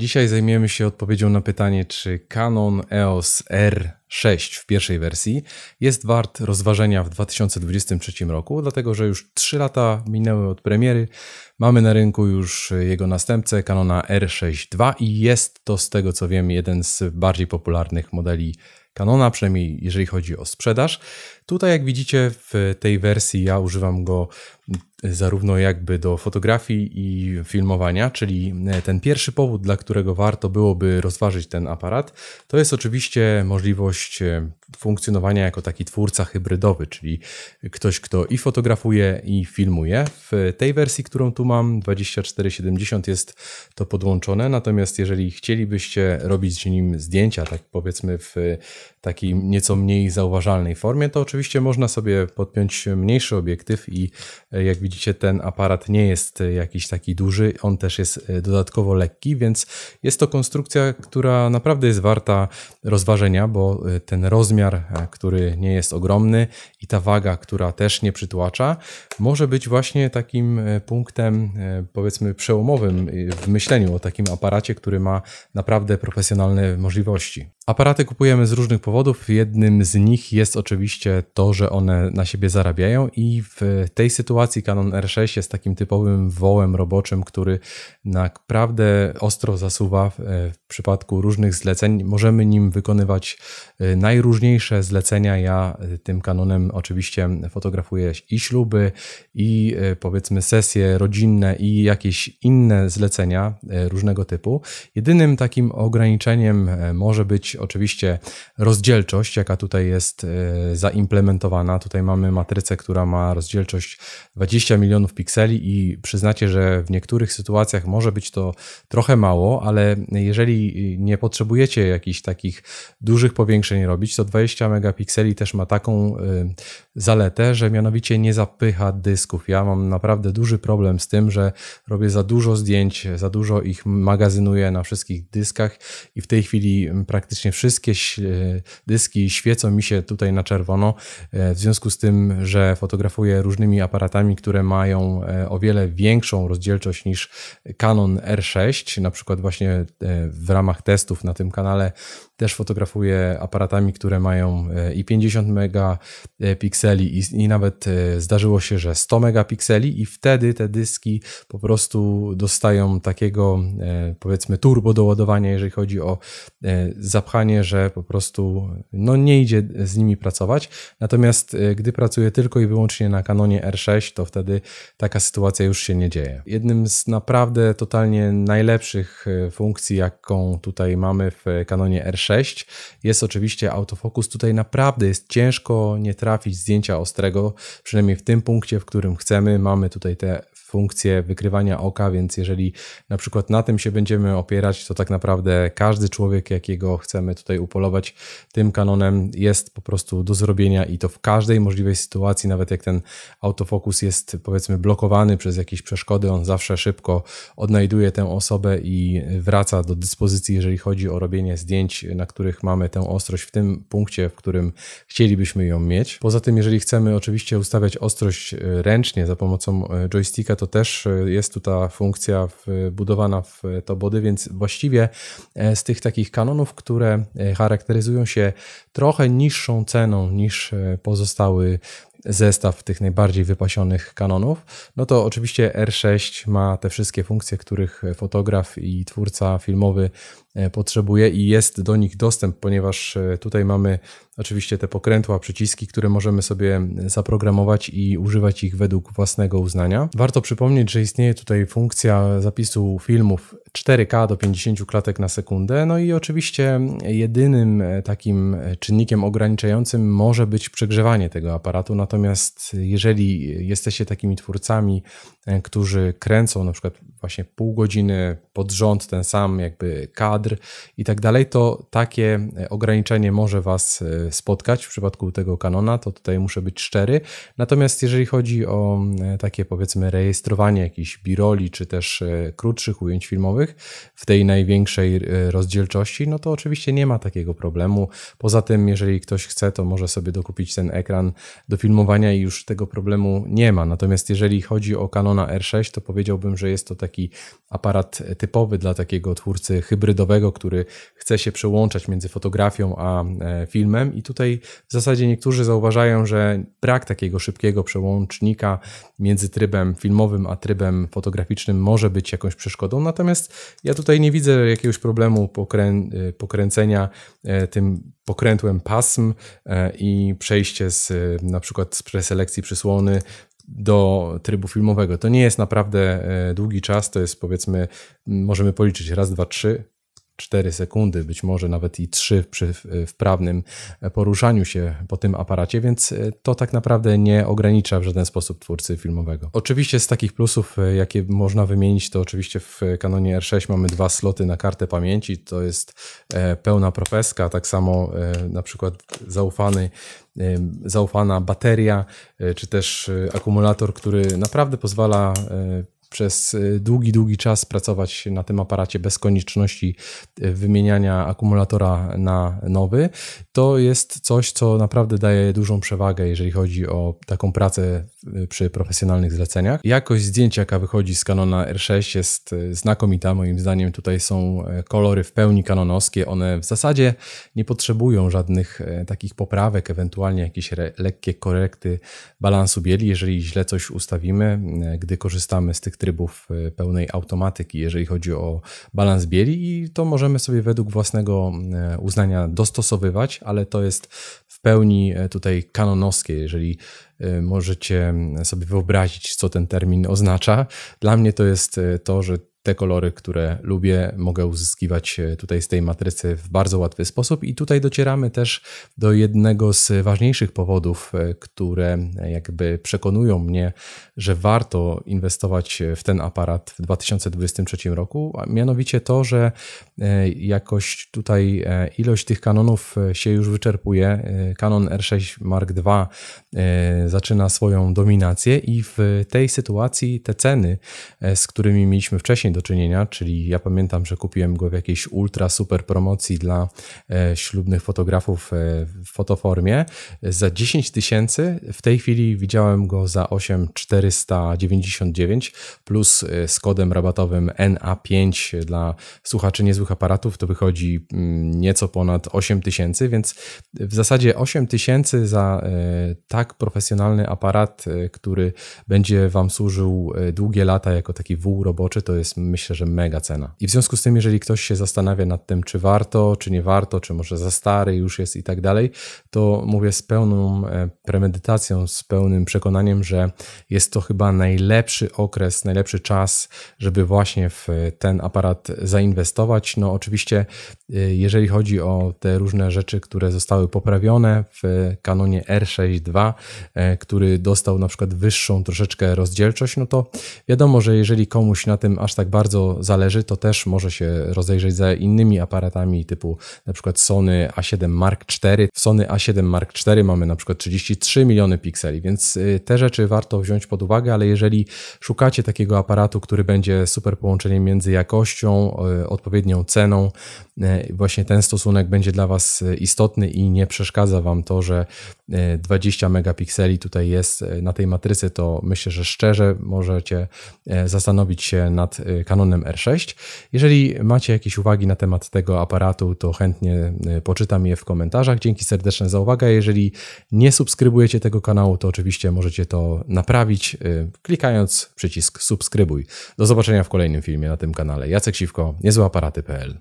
Dzisiaj zajmiemy się odpowiedzią na pytanie, czy Canon EOS R6 w pierwszej wersji jest wart rozważenia w 2023 roku, dlatego że już 3 lata minęły od premiery. Mamy na rynku już jego następcę Canona R6 II i jest to z tego co wiem jeden z bardziej popularnych modeli Canona, przynajmniej jeżeli chodzi o sprzedaż. Tutaj jak widzicie w tej wersji ja używam go zarówno jakby do fotografii i filmowania, czyli e, ten pierwszy powód, dla którego warto byłoby rozważyć ten aparat, to jest oczywiście możliwość e, funkcjonowania jako taki twórca hybrydowy, czyli ktoś, kto i fotografuje i filmuje. W tej wersji, którą tu mam, 2470 jest to podłączone, natomiast jeżeli chcielibyście robić z nim zdjęcia, tak powiedzmy w takiej nieco mniej zauważalnej formie, to oczywiście Oczywiście można sobie podpiąć mniejszy obiektyw i e, jak widzicie ten aparat nie jest e, jakiś taki duży, on też jest e, dodatkowo lekki, więc jest to konstrukcja, która naprawdę jest warta rozważenia, bo ten rozmiar, który nie jest ogromny, i ta waga, która też nie przytłacza, może być właśnie takim e, punktem, e, powiedzmy, przełomowym e, w myśleniu o takim aparacie, który ma naprawdę profesjonalne możliwości. Aparaty kupujemy z różnych powodów. Jednym z nich jest oczywiście to, że one na siebie zarabiają, i w tej sytuacji Canon R6 jest takim typowym wołem roboczym, który naprawdę ostro zasuwa w przypadku różnych zleceń. Możemy nim wykonywać najróżniejsze zlecenia. Ja tym Canonem oczywiście fotografuje i śluby, i e, powiedzmy sesje rodzinne, i jakieś inne zlecenia e, różnego typu. Jedynym takim ograniczeniem e, może być oczywiście rozdzielczość, jaka tutaj jest zaimplementowana. Tutaj mamy matrycę, która ma rozdzielczość 20 milionów pikseli i przyznacie, że w niektórych sytuacjach może być to trochę mało, ale jeżeli nie potrzebujecie jakichś takich dużych powiększeń robić, to 20 megapikseli też ma taką zaletę, że mianowicie nie zapycha dysków. Ja mam naprawdę duży problem z tym, że robię za dużo zdjęć, za dużo ich magazynuję na wszystkich dyskach i w tej chwili mm, praktycznie wszystkie e, dyski świecą mi się tutaj na czerwono, e, w związku z tym, że fotografuję różnymi aparatami, które mają e, o wiele większą rozdzielczość niż Canon R6, na przykład właśnie w ramach testów na tym kanale też fotografuję aparatami, które mają i 50 mega, E, pikseli i, i nawet e, zdarzyło się, że 100 megapikseli i wtedy te dyski po prostu dostają takiego e, powiedzmy turbo doładowania, jeżeli chodzi o zapchanie, że po prostu no, nie idzie z nimi pracować. Natomiast gdy pracuję tylko i wyłącznie na Canonie R6, to wtedy taka sytuacja już się nie dzieje. Jednym z naprawdę totalnie najlepszych funkcji, jaką tutaj mamy w Canonie R6 jest oczywiście autofokus. Tutaj naprawdę jest ciężko nie trafić trafić zdjęcia ostrego, przynajmniej w tym punkcie, w którym chcemy. Mamy tutaj te funkcję wykrywania oka, więc jeżeli na przykład na tym się będziemy opierać, to tak naprawdę każdy człowiek, jakiego chcemy tutaj upolować tym kanonem, jest po prostu do zrobienia i to w każdej możliwej sytuacji, nawet jak ten autofokus jest powiedzmy blokowany przez jakieś przeszkody, on zawsze szybko odnajduje tę osobę i wraca do dyspozycji, jeżeli chodzi o robienie zdjęć, na których mamy tę ostrość w tym punkcie, w którym chcielibyśmy ją mieć. Poza tym, jeżeli chcemy oczywiście ustawiać ostrość e, ręcznie za pomocą e, joysticka, to też e, jest tu ta funkcja wbudowana w to body, więc właściwie e, z tych takich kanonów, które e, charakteryzują się trochę niższą ceną niż pozostały zestaw tych najbardziej wypasionych kanonów, no to oczywiście R6 ma te wszystkie funkcje, których fotograf i twórca filmowy E, potrzebuje i jest do nich dostęp, ponieważ e, tutaj mamy oczywiście te pokrętła, przyciski, które możemy sobie zaprogramować i używać ich według własnego uznania. Warto przypomnieć, że istnieje tutaj funkcja zapisu filmów 4K do 50 klatek na sekundę. No i oczywiście jedynym e, takim czynnikiem ograniczającym może być przegrzewanie tego aparatu. Natomiast jeżeli jesteście takimi twórcami, którzy kręcą na przykład właśnie pół godziny pod rząd ten sam jakby kadr, kadr i tak dalej, to takie e, ograniczenie może Was e, spotkać w przypadku tego kanona, to tutaj muszę być szczery. Natomiast jeżeli chodzi o e, takie powiedzmy rejestrowanie jakichś biroli czy też krótszych ujęć filmowych w tej największej rozdzielczości, no to oczywiście nie ma takiego problemu. Poza tym, jeżeli ktoś chce, to może sobie dokupić ten ekran do filmowania i już tego problemu nie ma. Natomiast jeżeli chodzi o kanona R6, to powiedziałbym, że jest to taki aparat typowy dla takiego twórcy hybrydowego zawodowego, który chce się przełączać między fotografią a e, filmem. I tutaj w zasadzie niektórzy zauważają, że brak takiego szybkiego przełącznika między trybem filmowym a trybem fotograficznym może być jakąś przeszkodą. Natomiast ja tutaj nie widzę jakiegoś problemu pokrę e, pokręcenia e, tym pokrętłem pasm i przejście z na przykład z preselekcji przysłony do trybu filmowego. To nie jest naprawdę długi czas, to jest powiedzmy, możemy policzyć raz, dwa, trzy, 4 sekundy, być może nawet i 3 przy wprawnym poruszaniu się po tym aparacie, więc e, to tak naprawdę nie ogranicza w żaden sposób twórcy filmowego. Oczywiście z takich plusów, e, jakie można wymienić, to oczywiście w Canonie R6 mamy dwa sloty na kartę pamięci, to jest e, pełna profeska, tak samo na przykład zaufany zaufana bateria, czy też akumulator, który naprawdę pozwala przez y, długi, długi czas pracować na tym aparacie bez konieczności y, wymieniania akumulatora na nowy, to jest coś, co naprawdę daje dużą przewagę, jeżeli chodzi o taką pracę y, przy profesjonalnych zleceniach. Jakość zdjęcia, jaka wychodzi z Canona R6 jest znakomita, moim zdaniem tutaj są kolory w pełni kanonowskie, one w zasadzie nie potrzebują żadnych takich poprawek, ewentualnie jakieś lekkie korekty balansu bieli, jeżeli źle coś ustawimy, gdy korzystamy z tych trybów y, pełnej automatyki, jeżeli chodzi o balans bieli, i to możemy sobie według własnego y, uznania dostosowywać, ale to jest w pełni y, tutaj kanonowskie, jeżeli możecie sobie wyobrazić, co ten termin oznacza. Dla mnie to jest to, że te kolory, które lubię, mogę uzyskiwać e, tutaj z tej matrycy w bardzo łatwy sposób. I tutaj docieramy też do jednego z ważniejszych powodów, e, które e, jakby przekonują mnie, że warto inwestować w ten aparat w 2023 roku, a mianowicie to, że jakoś tutaj ilość tych kanonów się już wyczerpuje. Canon R6 Mark II zaczyna swoją dominację i w tej sytuacji te ceny, z którymi mieliśmy wcześniej, wcześniej do czynienia, czyli ja pamiętam, że kupiłem go w jakiejś ultra super promocji dla e, ślubnych fotografów e, w fotoformie za 10 tysięcy. W tej chwili widziałem go za 8499 plus e, z kodem rabatowym NA5 dla słuchaczy niezłych aparatów to wychodzi mm, nieco ponad 8 tysięcy, więc w zasadzie 8 tysięcy za tak profesjonalny aparat, który będzie Wam służył długie lata jako taki wół roboczy, to jest myślę, że mega cena. I w związku z tym, jeżeli ktoś się zastanawia nad tym, czy warto, czy nie warto, czy może za stary już jest i tak dalej, to mówię z pełną e, premedytacją, z pełnym przekonaniem, że jest to chyba najlepszy okres, najlepszy czas, żeby właśnie w ten aparat zainwestować. No oczywiście, e, jeżeli chodzi o te różne rzeczy, które zostały poprawione w kanonie R6.2, e, który dostał na przykład wyższą troszeczkę rozdzielczość, no to wiadomo, że jeżeli komuś na tym aż tak bardzo zależy, to też może się rozejrzeć za innymi aparatami typu na przykład Sony A7 Mark IV. W Sony A7 Mark IV mamy na przykład 33 miliony pikseli, więc y, te rzeczy warto wziąć pod uwagę, ale jeżeli szukacie takiego aparatu, który będzie super połączeniem między jakością, y, odpowiednią ceną, y, właśnie ten stosunek będzie dla Was istotny i nie przeszkadza Wam to, że 20 megapikseli tutaj jest na tej matrycy, to myślę, że szczerze możecie zastanowić się nad Canonem R6. Jeżeli macie jakieś uwagi na temat tego aparatu, to chętnie e, poczytam je w komentarzach. Dzięki serdeczne za uwagę. Jeżeli nie subskrybujecie tego kanału, to oczywiście możecie to naprawić e, klikając przycisk subskrybuj. Do zobaczenia w kolejnym filmie na tym kanale. Jacek Siwko, niezłe aparaty.pl